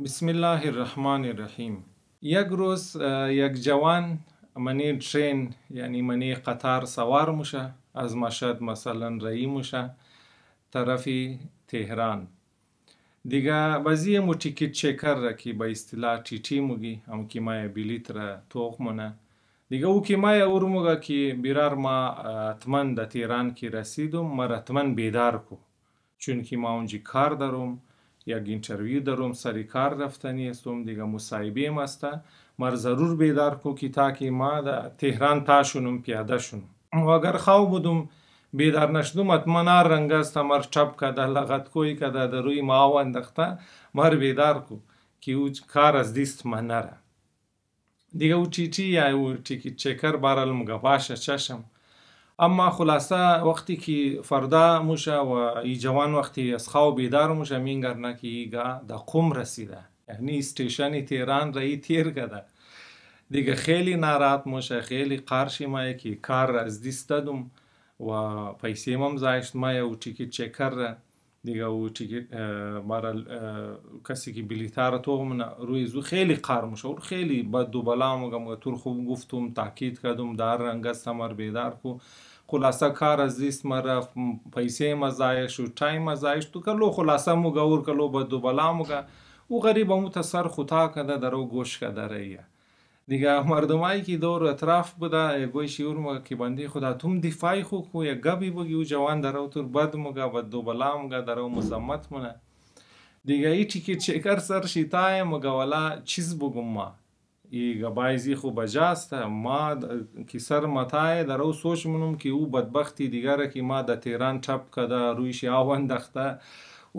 بسم الله الرحمن الرحیم یک روز یک جوان منی ترین یعنی منی قطار سوار موشه از مشهد مثلا رایی موشه طرف تهران دیگه بازی مو تیکیت چکر را که به اصطلاح تیتی موگی هم که ما بلیت را توق مونه دیگه او که ما اورموگا که بیرار ما اتمن د تهران که رسیدم ما اتمن بیدار کو چون که ما اونجی کار دارم یک اینترویو دارم سر کار رفتنی هستم دیگه مصاحبه هم است مر ضرور بیدار کو کی تاکه ما د تهران تا شونم پیاده شونم اگر خواب بودم بیدار نشدم اتمنا رنگ است مر چپ کده لغت کوی کده در روی ما اندخته مر بیدار کو که او کار از دیست منره دیگه او چیچی یا او چیکی چکر بارالم گواشه چشم اما خلاصه وقتی که فردا موشه و ای جوان وقتی از خواب بیدار موشه مینگرنه که ایگا دا قم رسیده یعنی استیشن تهران رایی تیر گده دیگه خیلی ناراحت موشه خیلی قرشی مایه که کار از دیست دادم و پیسې هم زایشت ما یو ټیکټ چک کړ دیگه او ټیکټ مرا کسی که بلیتار تو من روی زو خیلی قار مشور خیلی بد دوبلا مگم تور خوب گفتم تاکید کردم در رنگ سمر بیدار کو خلاصه کار از است مرا پیسې مزایش و ټایم مزایش تو کلو خلاصه موگا اور کلو به دوبلا موگا او غریب امو تا سر خطا کده در او گوش کده رئیه دیگه مردمایی که دور اطراف بوده گوی شیور موگا که بنده خدا تم دفاعی خو کو یا گبی بگی او جوان در او تر بد موگا و دوبلا موگا در او مزمت مونه دیگه ای چی که چکر سر شیطای موگا ولا چیز بگم ما и габайз их убаҷаста ма ки сар матае дар ав сочмунум ки ӯ бадбахти дигара ки ма да теран чап када рӯиши аван дахта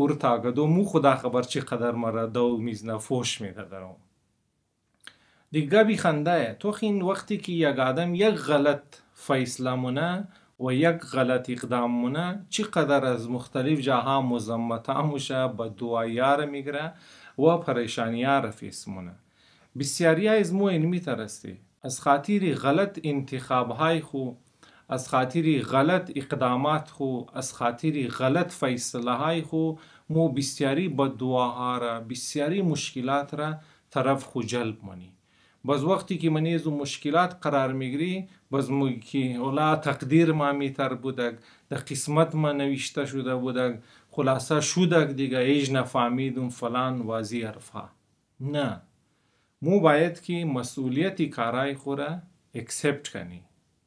ӯр тагадо мӯ худа хабар чӣ қадар мара дав мизна фош меда дар он дик габи хандае тохин вақте ки як адам як ғалат файсла муна ва як ғалат иқдам муна чӣ қадар аз мухталиф ҷаҳа музаммата муша ба дуаъяра мегира ва парешания рафис муна بسیاری از مو این میترسه از خاطر غلط انتخاب های خو از خاطر غلط اقدامات خو از خاطر غلط فیصله های خو مو بسیاری بددعاها را بسیاری مشکلات را طرف خو جلب منی باز وقتی که من از مشکلات قرار میگیری باز که اولا تقدیر ما میتر بودک در قسمت ما نوشته شده بودک خلاصه شدک دیگه ایج نفهمیدم فلان واضی حرفها نه مو باید که مسئولیت کارای خود را اکسپت کنی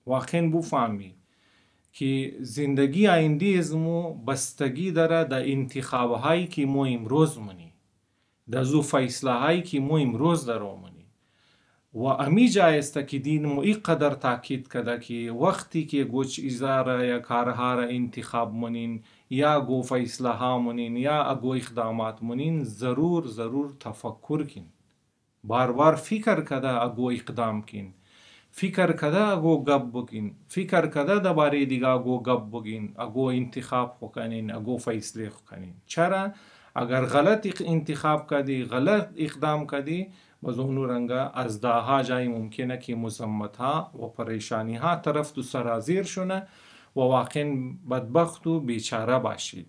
واقعا بفهمی که زندگی آینده از مو بستگی داره د دا انتخابهایی که مو امروز منی د زو فیصله هایی که مو امروز درو منی و امی جایسته که دین مو ای قدر تاکید کده که وقتی که گوچ ازاره یا کارها را انتخاب منین یا گو فیصله ها منین یا اگو اقدامات منین ضرور ضرور تفکر کن بار بار فکر کده اگو اقدام کن فکر کده اگو گب بگین فکر کده دوباره دیگه اگو گب بگین اگو انتخاب کنین اگو فیصله کنین چرا اگر غلط انتخاب کردی غلط اقدام کردی باز اونو رنگا از داها جای ممکنه که مزمت ها و پریشانی ها طرف تو سرازیر شونه و واقعا بدبخت و بیچاره باشید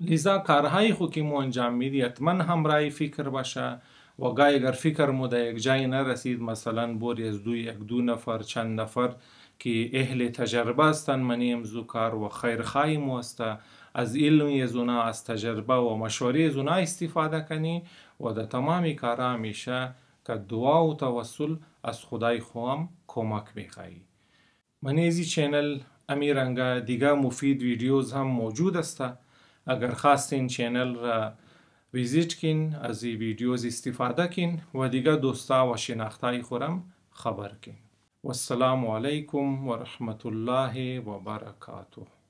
لذا کارهایی خو که مو انجام میدی حتما همراهی فکر باشه و گاهی اگر فکر مو در یک جای نرسید مثلا باری از دو یک دو نفر چند نفر که اهل تجربه هستن منی امزو کار و خیرخواهی مو هسته از علم از اونا از تجربه و مشوره از اونا استفاده کنی و در تمامی کارا میشه که دعا و توسل از خدای خوام کمک میخوایی من ازی چینل امی رنگه دیگه مفید ویدیوز هم موجود است اگر خواستین چینل را ویزیت کین از این ویدیوز استفاده کین و دیگه دوستا و شناختای خورم خبر کین والسلام علیکم ورحمت الله وبرکاته